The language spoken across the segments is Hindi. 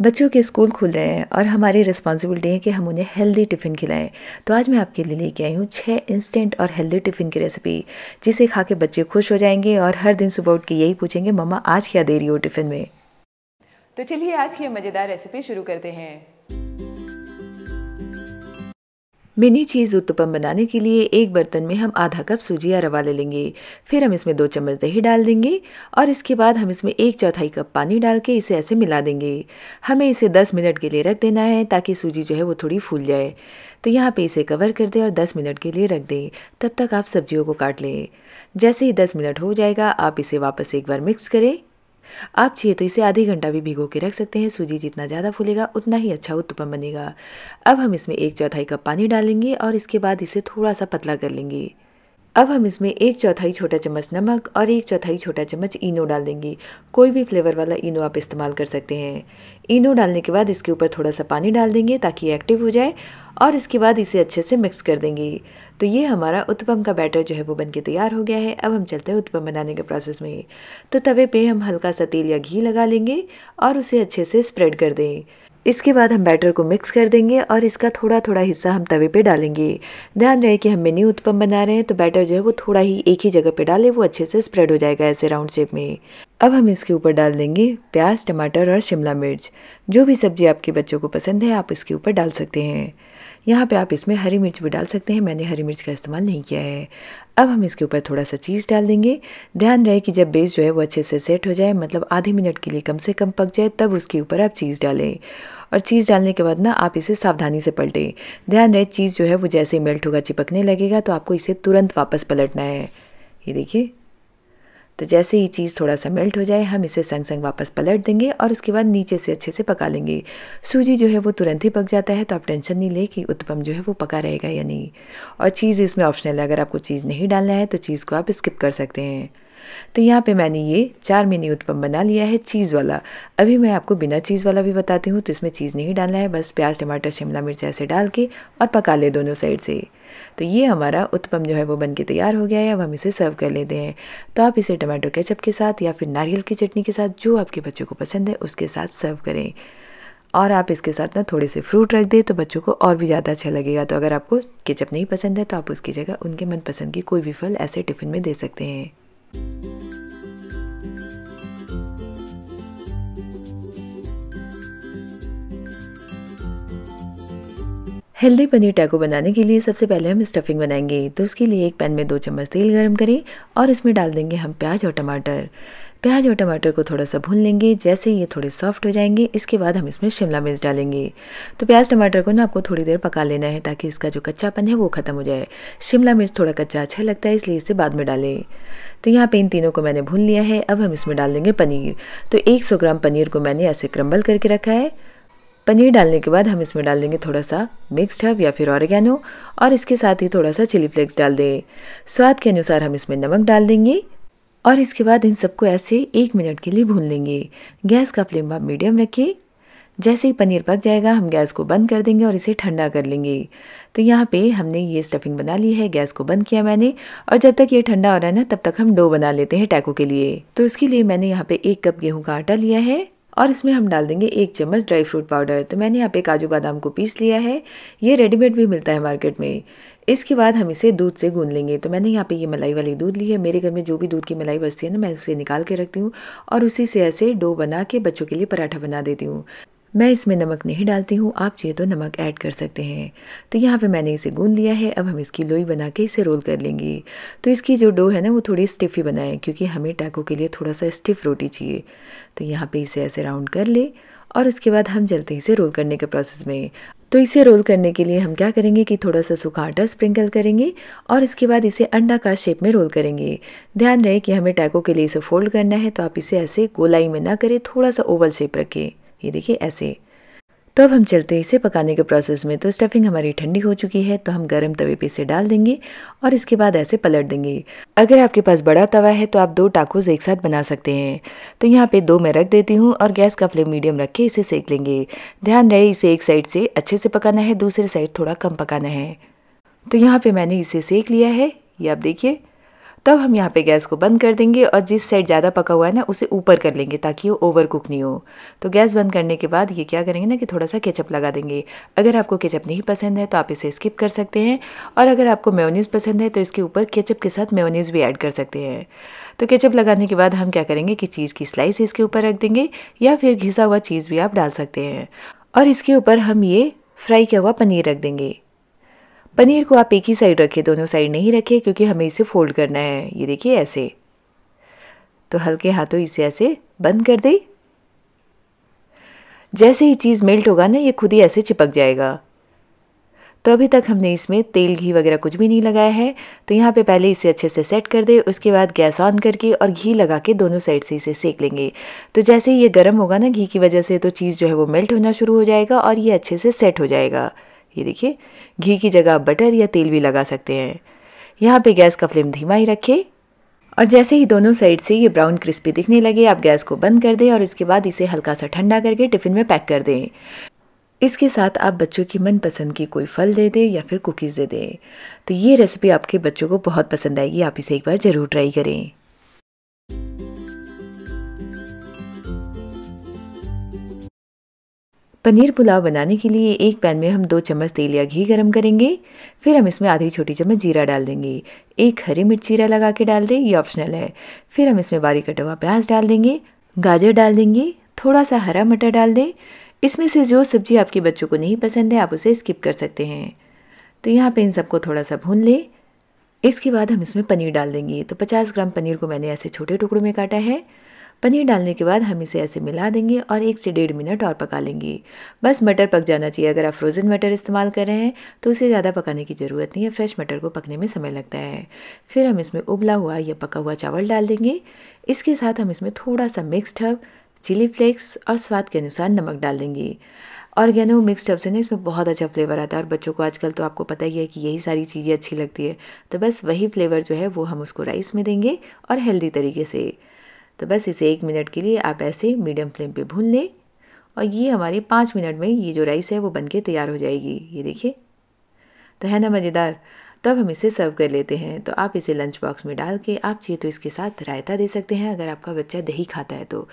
बच्चों के स्कूल खुल रहे हैं और हमारी रिस्पॉन्सिबिलिटी है कि हम उन्हें हेल्दी टिफ़िन खिलाएं तो आज मैं आपके लिए लेके आई हूँ छः इंस्टेंट और हेल्दी टिफ़िन की रेसिपी जिसे खा के बच्चे खुश हो जाएंगे और हर दिन सुबह उठ के यही पूछेंगे मम्मा आज क्या दे रही हो टिफ़िन में तो चलिए आज की मज़ेदार रेसिपी शुरू करते हैं मिनी चीज़ उत्तपम बनाने के लिए एक बर्तन में हम आधा कप सूजी या रवा ले लेंगे फिर हम इसमें दो चम्मच दही डाल देंगे और इसके बाद हम इसमें एक चौथाई कप पानी डाल के इसे ऐसे मिला देंगे हमें इसे 10 मिनट के लिए रख देना है ताकि सूजी जो है वो थोड़ी फूल जाए तो यहाँ पे इसे कवर कर दें और 10 मिनट के लिए रख दें तब तक आप सब्जियों को काट लें जैसे ही 10 मिनट हो जाएगा आप इसे वापस एक बार मिक्स करें आप चाहिए तो इसे आधी घंटा भी भिगो के रख सकते हैं सूजी जितना ज़्यादा फूलेगा उतना ही अच्छा उत्तपम बनेगा अब हम इसमें एक चौथाई कप पानी डालेंगे और इसके बाद इसे थोड़ा सा पतला कर लेंगे अब हम इसमें एक चौथाई छोटा चम्मच नमक और एक चौथाई छोटा चम्मच इनो डाल देंगे कोई भी फ्लेवर वाला इनो आप इस्तेमाल कर सकते हैं इनो डालने के बाद इसके ऊपर थोड़ा सा पानी डाल देंगे ताकि एक्टिव हो जाए और इसके बाद इसे अच्छे से मिक्स कर देंगे तो ये हमारा उत्पम का बैटर जो है वो बनके तैयार हो गया है अब हम चलते हैं उत्पम बनाने के प्रोसेस में तो तवे पे हम हल्का सा तेल या घी लगा लेंगे और उसे अच्छे से स्प्रेड कर दें इसके बाद हम बैटर को मिक्स कर देंगे और इसका थोड़ा थोड़ा हिस्सा हम तवे पे डालेंगे ध्यान रहे कि हम मिनी उत्पम बना रहे हैं तो बैटर जो है वो थोड़ा ही एक ही जगह पे डाले वो अच्छे से स्प्रेड हो जाएगा ऐसे राउंड शेप में अब हम इसके ऊपर डाल देंगे प्याज टमाटर और शिमला मिर्च जो भी सब्जी आपके बच्चों को पसंद है आप इसके ऊपर डाल सकते हैं यहाँ पे आप इसमें हरी मिर्च भी डाल सकते हैं मैंने हरी मिर्च का इस्तेमाल नहीं किया है अब हम इसके ऊपर थोड़ा सा चीज़ डाल देंगे ध्यान रहे कि जब बेस जो है वो अच्छे से सेट हो जाए मतलब आधे मिनट के लिए कम से कम पक जाए तब उसके ऊपर आप चीज़ डालें और चीज़ डालने के बाद ना आप इसे सावधानी से पलटें ध्यान रहे चीज़ जो है वो जैसे मेल्ट होगा चिपकने लगेगा तो आपको इसे तुरंत वापस पलटना है ये देखिए तो जैसे ही चीज़ थोड़ा सा मेल्ट हो जाए हम इसे संग संग वापस पलट देंगे और उसके बाद नीचे से अच्छे से पका लेंगे सूजी जो है वो तुरंत ही पक जाता है तो आप टेंशन नहीं लें कि उत्पम जो है वो पका रहेगा या नहीं और चीज़ इसमें ऑप्शनल है अगर आपको चीज़ नहीं डालना है तो चीज़ को आप स्किप कर सकते हैं तो यहाँ पे मैंने ये चार मिनी उत्पम बना लिया है चीज़ वाला अभी मैं आपको बिना चीज़ वाला भी बताती हूँ तो इसमें चीज़ नहीं डालना है बस प्याज टमाटर शिमला मिर्च ऐसे डाल के और पका ले दोनों साइड से तो ये हमारा उत्पम जो है वो बन के तैयार हो गया है अब हम इसे सर्व कर लेते हैं तो आप इसे टमाटो केचप के साथ या फिर नारियल की चटनी के साथ जो आपके बच्चों को पसंद है उसके साथ सर्व करें और आप इसके साथ ना थोड़े से फ्रूट रख दें तो बच्चों को और भी ज़्यादा अच्छा लगेगा तो अगर आपको केचप नहीं पसंद है तो आप उसकी जगह उनके मनपसंद की कोई भी फल ऐसे टिफ़िन में दे सकते हैं Thank you. Healthy paneer taco बनाने के लिए सबसे पहले हम स्टफिंग बनाएंगे तो उसके लिए एक पैन में दो चम्मच तेल गर्म करें और इसमें डाल देंगे हम प्याज और टमाटर प्याज और टमाटर को थोड़ा सा भून लेंगे जैसे ये थोड़े सॉफ्ट हो जाएंगे इसके बाद हम इसमें शिमला मिर्च डालेंगे तो प्याज टमाटर को ना आपको थोड़ी देर पका लेना है ताकि इसका जो कच्चापन है वो ख़त्म हो जाए शिमला मिर्च थोड़ा कच्चा अच्छा लगता है इसलिए इसे बाद में डालें तो यहाँ पे इन तीनों को मैंने भून लिया है अब हम इसमें डाल देंगे पनीर तो एक ग्राम पनीर को मैंने ऐसे क्रम्बल करके रखा है पनीर डालने के बाद हम इसमें डाल देंगे थोड़ा सा मिक्सड हब या फिर ऑरिगेनो और इसके साथ ही थोड़ा सा चिली फ्लेक्स डाल दें स्वाद के अनुसार हम इसमें नमक डाल देंगे और इसके बाद इन सबको ऐसे एक मिनट के लिए भून लेंगे गैस का फ्लेम आप मीडियम रखें जैसे ही पनीर पक जाएगा हम गैस को बंद कर देंगे और इसे ठंडा कर लेंगे तो यहाँ पे हमने ये स्टफिंग बना ली है गैस को बंद किया मैंने और जब तक ये ठंडा हो रहा है ना तब तक हम डो बना लेते हैं टैको के लिए तो इसके लिए मैंने यहाँ पे एक कप गेहूँ का आटा लिया है और इसमें हम डाल देंगे एक चम्मच ड्राई फ्रूट पाउडर तो मैंने यहाँ पे काजू बादाम को पीस लिया है ये रेडीमेड भी मिलता है मार्केट में इसके बाद हम इसे दूध से गूंद लेंगे तो मैंने यहाँ पे ये मलाई वाली दूध ली है मेरे घर में जो भी दूध की मलाई बचती है ना मैं उसे निकाल के रखती हूँ और उसी से ऐसे डो बना के बच्चों के लिए पराठा बना देती हूँ मैं इसमें नमक नहीं डालती हूँ आप चाहिए तो नमक ऐड कर सकते हैं तो यहाँ पे मैंने इसे गून लिया है अब हम इसकी लोई बना के इसे रोल कर लेंगे तो इसकी जो डो है ना वो थोड़ी स्टिफ ही बनाएं क्योंकि हमें टैको के लिए थोड़ा सा स्टिफ रोटी चाहिए तो यहाँ पे इसे ऐसे राउंड कर ले और उसके बाद हम जल्दी इसे रोल करने के प्रोसेस में तो इसे रोल करने के लिए हम क्या करेंगे कि थोड़ा सा सूखा आटा स्प्रिंकल करेंगे और इसके बाद इसे अंडा का शेप में रोल करेंगे ध्यान रहे कि हमें टैको के लिए इसे फोल्ड करना है तो आप इसे ऐसे गोलाई में ना करें थोड़ा सा ओवल शेप रखें ये देखिए ऐसे तो अब हम चलते हैं इसे पकाने के प्रोसेस में तो स्टफिंग हमारी ठंडी हो चुकी है तो हम गर्म तवे पे इसे डाल देंगे और इसके बाद ऐसे पलट देंगे अगर आपके पास बड़ा तवा है तो आप दो टाकोज एक साथ बना सकते हैं तो यहाँ पे दो मैं रख देती हूँ और गैस का फ्लेम मीडियम रख के इसे सेक लेंगे ध्यान रहे इसे एक साइड से अच्छे से पकाना है दूसरे साइड थोड़ा कम पकाना है तो यहाँ पर मैंने इसे सेक लिया है ये आप देखिए तब हम यहाँ पे गैस को बंद कर देंगे और जिस साइड ज़्यादा पका हुआ है ना उसे ऊपर कर लेंगे ताकि वो ओवर कुक नहीं हो तो गैस बंद करने के बाद ये क्या करेंगे ना कि थोड़ा सा केचप लगा देंगे अगर आपको केचप नहीं पसंद है तो आप इसे स्किप कर सकते हैं और अगर आपको मेयोनीज़ पसंद है तो इसके ऊपर केचप के साथ मेयोनीज़ भी ऐड कर सकते हैं तो केचप लगाने के बाद हम क्या करेंगे कि चीज़ की स्लाइस इसके ऊपर रख देंगे या फिर घिसा हुआ चीज़ भी आप डाल सकते हैं और इसके ऊपर हम ये फ्राई किया हुआ पनीर रख देंगे पनीर को आप एक ही साइड रखें दोनों साइड नहीं रखें क्योंकि हमें इसे फोल्ड करना है ये देखिए ऐसे तो हल्के हाथों इसे ऐसे बंद कर दें जैसे ही चीज़ मेल्ट होगा ना ये खुद ही ऐसे चिपक जाएगा तो अभी तक हमने इसमें तेल घी वगैरह कुछ भी नहीं लगाया है तो यहाँ पे पहले इसे अच्छे से सेट कर दे उसके बाद गैस ऑन करके और घी लगा के दोनों साइड से इसे सेक लेंगे तो जैसे ही ये गर्म होगा ना घी की वजह से तो चीज़ जो है वो मेल्ट होना शुरू हो जाएगा और ये अच्छे से सेट हो जाएगा ये देखिए घी की जगह बटर या तेल भी लगा सकते हैं यहाँ पे गैस का फ्लेम धीमा ही रखें और जैसे ही दोनों साइड से ये ब्राउन क्रिस्पी दिखने लगे आप गैस को बंद कर दें और इसके बाद इसे हल्का सा ठंडा करके टिफ़िन में पैक कर दें इसके साथ आप बच्चों की मनपसंद की कोई फल दे दें या फिर कुकीज़ दे दें तो ये रेसिपी आपके बच्चों को बहुत पसंद आएगी आप इसे एक बार ज़रूर ट्राई करें पनीर पुलाव बनाने के लिए एक पैन में हम दो चम्मच तेल या घी गरम करेंगे फिर हम इसमें आधी छोटी चम्मच जीरा डाल देंगे एक हरी मिर्च जीरा लगा के डाल दें ये ऑप्शनल है फिर हम इसमें बारीक कटा हुआ प्याज डाल देंगे गाजर डाल देंगे थोड़ा सा हरा मटर डाल दें इसमें से जो सब्जी आपके बच्चों को नहीं पसंद है आप उसे स्किप कर सकते हैं तो यहाँ पर इन सबको थोड़ा सा भून लें इसके बाद हम इसमें पनीर डाल देंगे तो पचास ग्राम पनीर को मैंने ऐसे छोटे टुकड़ों में काटा है पनीर डालने के बाद हम इसे ऐसे मिला देंगे और एक से डेढ़ मिनट और पका लेंगे बस मटर पक जाना चाहिए अगर आप फ्रोज़न मटर इस्तेमाल कर रहे हैं तो उसे ज़्यादा पकाने की ज़रूरत नहीं है फ्रेश मटर को पकने में समय लगता है फिर हम इसमें उबला हुआ या पका हुआ चावल डाल देंगे इसके साथ हम इसमें थोड़ा सा मिक्सड हब चिली फ्लेक्स और स्वाद के अनुसार नमक डाल देंगे और ऑर्गेनो मिक्स टब से ना इसमें बहुत अच्छा फ्लेवर आता है और बच्चों को आजकल तो आपको पता ही है कि यही सारी चीज़ें अच्छी लगती है तो बस वही फ्लेवर जो है वो हम उसको राइस में देंगे और हेल्दी तरीके से तो बस इसे एक मिनट के लिए आप ऐसे मीडियम फ्लेम पे भून लें और ये हमारे पाँच मिनट में ये जो राइस है वो बन के तैयार हो जाएगी ये देखिए तो है ना मज़ेदार तब हम इसे सर्व कर लेते हैं तो आप इसे लंच बॉक्स में डाल के आप चाहिए तो इसके साथ रायता दे सकते हैं अगर आपका बच्चा दही खाता है तो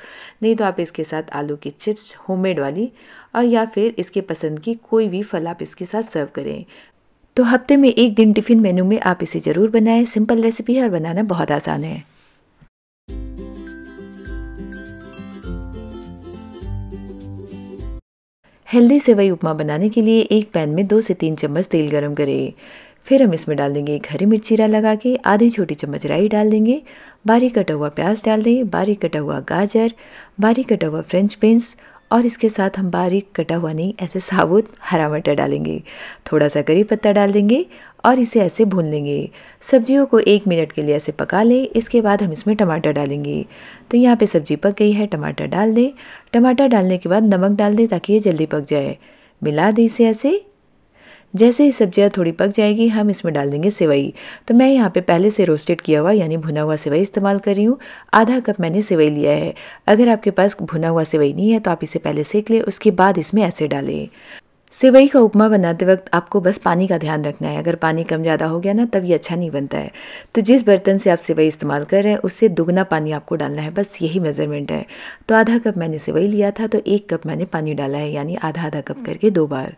नहीं तो आप इसके साथ आलू की चिप्स होममेड वाली और या फिर इसके पसंद की कोई भी फल आप इसके साथ सर्व करें तो हफ्ते में एक दिन टिफ़िन मेनू में आप इसे ज़रूर बनाएं सिंपल रेसिपी है और बनाना बहुत आसान है हेल्दी सेवई उपमा बनाने के लिए एक पैन में दो से तीन चम्मच तेल गरम करें फिर हम इसमें डाल देंगे एक हरी मिर्ची रा लगा के आधी छोटी चम्मच राई डाल देंगे बारीक कटा हुआ प्याज डाल दें बारीक कटा हुआ गाजर बारीक कटा हुआ फ्रेंच बीन्स और इसके साथ हम बारीक कटा हुआ नहीं ऐसे साबुत हरा मटर डालेंगे थोड़ा सा करी पत्ता डाल देंगे और इसे ऐसे भून लेंगे सब्जियों को एक मिनट के लिए ऐसे पका लें इसके बाद हम इसमें टमाटर डालेंगे तो यहाँ पे सब्जी पक गई है टमाटर डाल दें टमाटर डालने के बाद नमक डाल दें ताकि ये जल्दी पक जाए मिला दें इसे ऐसे जैसे ही सब्जियाँ थोड़ी पक जाएगी हम इसमें डाल देंगे सेवई तो मैं यहाँ पे पहले से रोस्टेड किया हुआ यानी भुना हुआ सेवई इस्तेमाल कर रही हूँ आधा कप मैंने सेवई लिया है अगर आपके पास भुना हुआ सेवई नहीं है तो आप इसे पहले सेक लें उसके बाद इसमें ऐसे डालें सेवई का उपमा बनाते वक्त आपको बस पानी का ध्यान रखना है अगर पानी कम ज़्यादा हो गया ना तब ये अच्छा नहीं बनता है तो जिस बर्तन से आप सेवई इस्तेमाल कर रहे हैं उससे दुगना पानी आपको डालना है बस यही मेजरमेंट है तो आधा कप मैंने सेवई लिया था तो एक कप मैंने पानी डाला है यानी आधा आधा कप हम्म। करके दो बार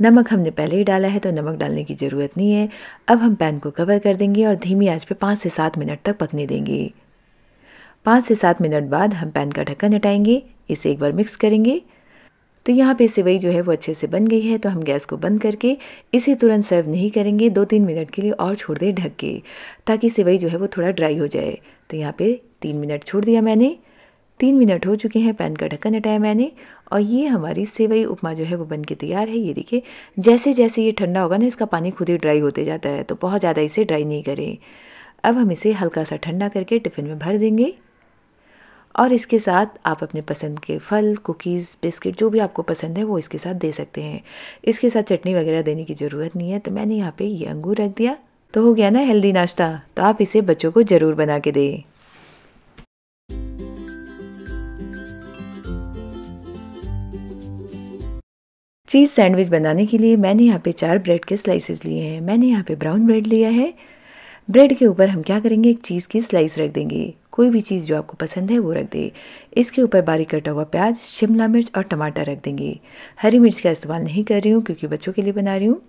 नमक हमने पहले ही डाला है तो नमक डालने की ज़रूरत नहीं है अब हम पैन को कवर कर देंगे और धीमी आंच पे पाँच से सात मिनट तक पकने देंगे पाँच से सात मिनट बाद हम पैन का ढक्कन हटाएंगे इसे एक बार मिक्स करेंगे तो यहाँ पे सेवई जो है वो अच्छे से बन गई है तो हम गैस को बंद करके इसे तुरंत सर्व नहीं करेंगे दो तीन मिनट के लिए और छोड़ दें ढक के ताकि सेवई जो है वो थोड़ा ड्राई हो जाए तो यहाँ पे तीन मिनट छोड़ दिया मैंने तीन मिनट हो चुके हैं पैन का ढक्कन हटाया मैंने और ये हमारी सेवई उपमा जो है वो बन के तैयार है ये देखिए जैसे जैसे ये ठंडा होगा ना इसका पानी खुद ही ड्राई होते जाता है तो बहुत ज़्यादा इसे ड्राई नहीं करें अब हम इसे हल्का सा ठंडा करके टिफ़िन में भर देंगे और इसके साथ आप अपने पसंद के फल कुकीज़ बिस्किट जो भी आपको पसंद है वो इसके साथ दे सकते हैं इसके साथ चटनी वगैरह देने की ज़रूरत नहीं है तो मैंने यहाँ पर ये अंगूर रख दिया तो हो गया ना हेल्दी नाश्ता तो आप इसे बच्चों को ज़रूर बना के दें चीज़ सैंडविच बनाने के लिए मैंने यहाँ पे चार ब्रेड के स्लाइसेस लिए हैं मैंने यहाँ पे ब्राउन ब्रेड लिया है ब्रेड के ऊपर हम क्या करेंगे एक चीज़ की स्लाइस रख देंगे कोई भी चीज़ जो आपको पसंद है वो रख दें इसके ऊपर बारीक कटा हुआ प्याज शिमला मिर्च और टमाटर रख देंगे हरी मिर्च का इस्तेमाल नहीं कर रही हूँ क्योंकि बच्चों के लिए बना रही हूँ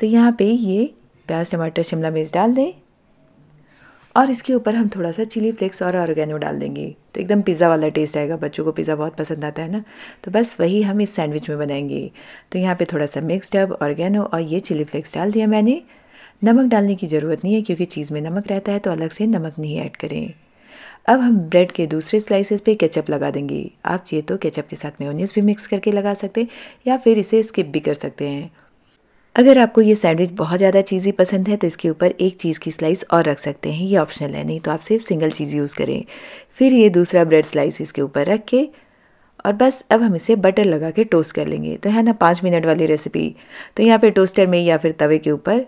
तो यहाँ पे ये प्याज टमाटर शिमला मिर्च डाल दें और इसके ऊपर हम थोड़ा सा चिली फ्लेक्स और ऑर्गेनो डाल देंगे तो एकदम पिज़्ज़ा वाला टेस्ट आएगा बच्चों को पिज़्ज़ा बहुत पसंद आता है ना तो बस वही हम इस सैंडविच में बनाएंगे तो यहाँ पे थोड़ा सा मिक्सड अब ऑर्गेनो और ये चिली फ्लेक्स डाल दिया मैंने नमक डालने की ज़रूरत नहीं है क्योंकि चीज़ में नमक रहता है तो अलग से नमक नहीं ऐड करें अब हम ब्रेड के दूसरे स्लाइसेस पे केचप लगा देंगे आप चाहिए तो केचप के साथ मेयोनीज भी मिक्स करके लगा सकते हैं या फिर इसे स्किप भी कर सकते हैं अगर आपको ये सैंडविच बहुत ज़्यादा चीज़ी पसंद है तो इसके ऊपर एक चीज़ की स्लाइस और रख सकते हैं ये ऑप्शनल है नहीं तो आप सिर्फ सिंगल चीज़ यूज़ करें फिर ये दूसरा ब्रेड स्लाइस इसके ऊपर रख के और बस अब हम इसे बटर लगा के टोस्ट कर लेंगे तो है ना पाँच मिनट वाली रेसिपी तो यहाँ पर टोस्टर में या फिर तवे के ऊपर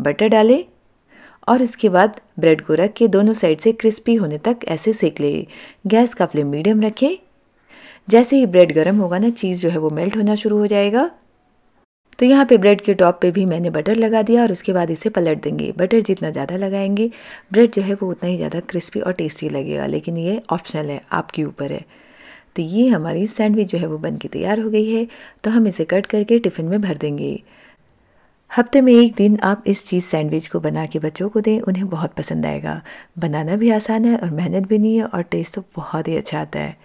बटर डालें और इसके बाद ब्रेड को रख के दोनों साइड से क्रिस्पी होने तक ऐसे सेक लें गैस का फ्लेम मीडियम रखें जैसे ही ब्रेड गर्म होगा ना चीज़ जो है वो मेल्ट होना शुरू हो जाएगा तो यहाँ पे ब्रेड के टॉप पे भी मैंने बटर लगा दिया और उसके बाद इसे पलट देंगे बटर जितना ज़्यादा लगाएंगे ब्रेड जो है वो उतना ही ज़्यादा क्रिस्पी और टेस्टी लगेगा लेकिन ये ऑप्शनल है आपके ऊपर है तो ये हमारी सैंडविच जो है वो बन के तैयार हो गई है तो हम इसे कट करके टिफ़िन में भर देंगे हफ्ते में एक दिन आप इस चीज़ सैंडविच को बना के बच्चों को दें उन्हें बहुत पसंद आएगा बनाना भी आसान है और मेहनत भी नहीं है और टेस्ट तो बहुत ही अच्छा आता है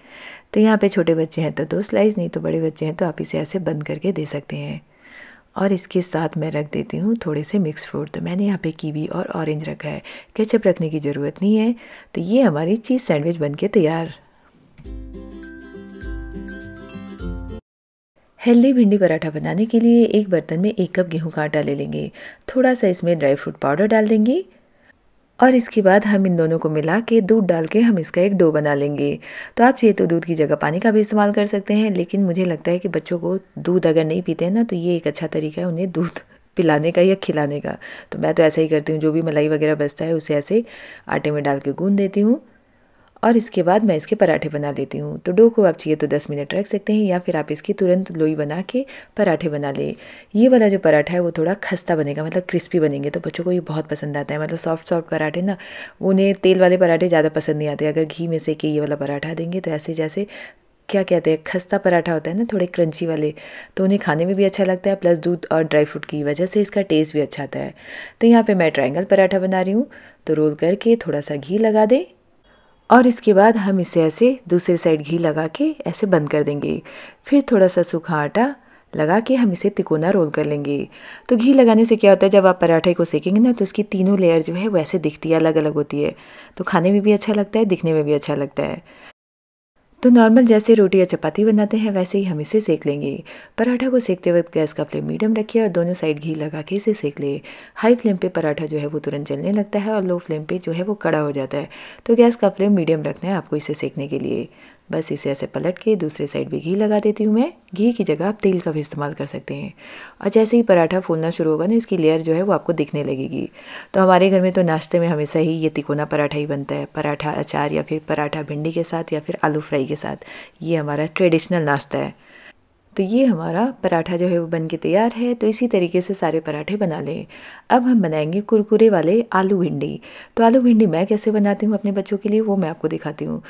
तो यहाँ पे छोटे बच्चे हैं तो दो स्लाइस नहीं तो बड़े बच्चे हैं तो आप इसे ऐसे बंद करके दे सकते हैं और इसके साथ मैं रख देती हूँ थोड़े से मिक्स फ्रूट तो मैंने यहाँ पे कीवी और ऑरेंज रखा है केचप रखने की ज़रूरत नहीं है तो ये हमारी चीज़ सैंडविच बन के तैयार हेल्दी भिंडी पराठा बनाने के लिए एक बर्तन में एक कप गेहूं का आटा ले लेंगे थोड़ा सा इसमें ड्राई फ्रूट पाउडर डाल देंगे और इसके बाद हम इन दोनों को मिला के दूध डाल के हम इसका एक डो बना लेंगे तो आप चाहिए तो दूध की जगह पानी का भी इस्तेमाल कर सकते हैं लेकिन मुझे लगता है कि बच्चों को दूध अगर नहीं पीते हैं ना तो ये एक अच्छा तरीका है उन्हें दूध पिलाने का या खिलाने का तो मैं तो ऐसा ही करती हूँ जो भी मलाई वगैरह बचता है उसे ऐसे आटे में डाल के गूंद देती हूँ और इसके बाद मैं इसके पराठे बना लेती हूँ तो डो को आप चाहिए तो 10 मिनट रख सकते हैं या फिर आप इसकी तुरंत लोई बना के पराठे बना लें ये वाला जो पराठा है वो थोड़ा खस्ता बनेगा मतलब क्रिस्पी बनेंगे तो बच्चों को ये बहुत पसंद आता है मतलब सॉफ्ट सॉफ्ट पराठे ना उन्हें तेल वाले पराठे ज़्यादा पसंद नहीं आते अगर घी में से के ये वाला पराठा देंगे तो ऐसे जैसे क्या कहते हैं खस्ता पराठा होता है ना थोड़े क्रंची वाले तो उन्हें खाने में भी अच्छा लगता है प्लस दूध और ड्राई फ्रूट की वजह से इसका टेस्ट भी अच्छा आता है तो यहाँ पे मैं ट्रायंगल पराठा बना रही हूँ तो रोल करके थोड़ा सा घी लगा दें और इसके बाद हम इसे ऐसे दूसरे साइड घी लगा के ऐसे बंद कर देंगे फिर थोड़ा सा सूखा आटा लगा के हम इसे तिकोना रोल कर लेंगे तो घी लगाने से क्या होता है जब आप पराठे को सेकेंगे ना तो उसकी तीनों लेयर जो है वैसे दिखती है अलग अलग होती है तो खाने में भी अच्छा लगता है दिखने में भी अच्छा लगता है तो नॉर्मल जैसे रोटी या चपाती बनाते हैं वैसे ही हम इसे सेक लेंगे पराठा को सेकते वक्त गैस का फ्लेम मीडियम रखिए और दोनों साइड घी लगा के इसे सेक ले हाई फ्लेम पे पराठा जो है वो तुरंत जलने लगता है और लो फ्लेम पे जो है वो कड़ा हो जाता है तो गैस का फ्लेम मीडियम रखना है आपको इसे सेकने के लिए बस इसे ऐसे पलट के दूसरे साइड भी घी लगा देती हूँ मैं घी की जगह आप तेल का भी इस्तेमाल कर सकते हैं और जैसे ही पराठा फूलना शुरू होगा ना इसकी लेयर जो है वो आपको दिखने लगेगी तो हमारे घर में तो नाश्ते में हमेशा ही ये तिकोना पराठा ही बनता है पराठा अचार या फिर पराठा भिंडी के साथ या फिर आलू फ्राई के साथ ये हमारा ट्रेडिशनल नाश्ता है तो ये हमारा पराठा जो है वो बन के तैयार है तो इसी तरीके से सारे पराठे बना लें अब हम बनाएंगे कुरकुरे वाले आलू भिंडी तो आलू भिंडी मैं कैसे बनाती हूँ अपने बच्चों के लिए वो मैं आपको दिखाती हूँ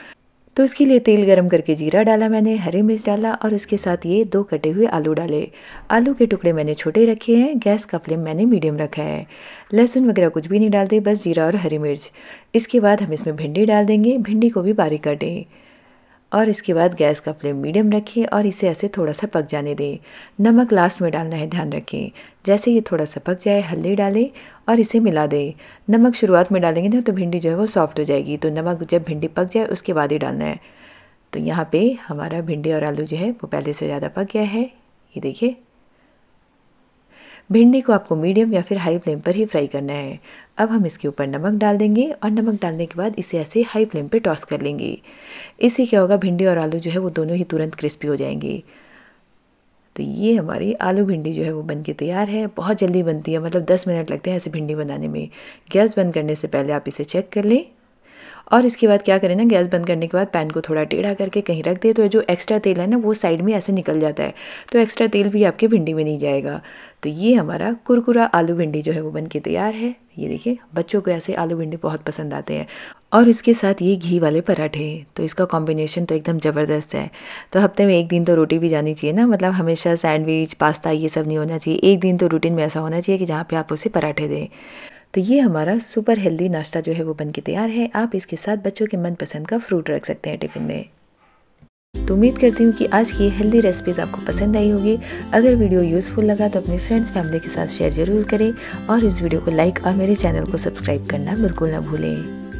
तो इसके लिए तेल गरम करके जीरा डाला मैंने हरी मिर्च डाला और उसके साथ ये दो कटे हुए आलू डाले आलू के टुकड़े मैंने छोटे रखे हैं गैस का फ्लेम मैंने मीडियम रखा है लहसुन वगैरह कुछ भी नहीं डालते बस जीरा और हरी मिर्च इसके बाद हम इसमें भिंडी डाल देंगे भिंडी को भी बारीक काटें और इसके बाद गैस का फ्लेम मीडियम रखें और इसे ऐसे थोड़ा सा पक जाने दें नमक लास्ट में डालना है ध्यान रखें जैसे ये थोड़ा सा पक जाए हल्दी डालें और इसे मिला दें नमक शुरुआत में डालेंगे ना तो भिंडी जो है वो सॉफ्ट हो जाएगी तो नमक जब भिंडी पक जाए उसके बाद ही डालना है तो यहाँ पर हमारा भिंडी और आलू जो है वो पहले से ज़्यादा पक गया है ये देखिए भिंडी को आपको मीडियम या फिर हाई फ्लेम पर ही फ्राई करना है अब हम इसके ऊपर नमक डाल देंगे और नमक डालने के बाद इसे ऐसे हाई फ्लेम पर टॉस कर लेंगे इससे क्या होगा भिंडी और आलू जो है वो दोनों ही तुरंत क्रिस्पी हो जाएंगे तो ये हमारी आलू भिंडी जो है वो बन के तैयार है बहुत जल्दी बनती है मतलब दस मिनट लगते हैं ऐसे भिंडी बनाने में गैस बंद करने से पहले आप इसे चेक कर लें और इसके बाद क्या करें ना गैस बंद करने के बाद पैन को थोड़ा टेढ़ा करके कहीं रख दे तो जो एक्स्ट्रा तेल है ना वो साइड में ऐसे निकल जाता है तो एक्स्ट्रा तेल भी आपके भिंडी में नहीं जाएगा तो ये हमारा कुरकुरा आलू भिंडी जो है वो बन के तैयार है ये देखिए बच्चों को ऐसे आलू भिंडी बहुत पसंद आते हैं और इसके साथ ये घी वाले पराठे तो इसका कॉम्बिनेशन तो एकदम ज़बरदस्त है तो हफ्ते में एक दिन तो रोटी भी जानी चाहिए ना मतलब हमेशा सैंडविच पास्ता ये सब नहीं होना चाहिए एक दिन तो रूटीन में ऐसा होना चाहिए कि जहाँ पे आप उसे पराठे दें तो ये हमारा सुपर हेल्दी नाश्ता जो है वो बन के तैयार है आप इसके साथ बच्चों के मनपसंद का फ्रूट रख सकते हैं टिफ़िन में तो उम्मीद करती हूँ कि आज की हेल्दी रेसिपीज़ आपको पसंद आई होगी अगर वीडियो यूज़फुल लगा तो अपने फ्रेंड्स फैमिली के साथ शेयर जरूर करें और इस वीडियो को लाइक और मेरे चैनल को सब्सक्राइब करना बिल्कुल ना भूलें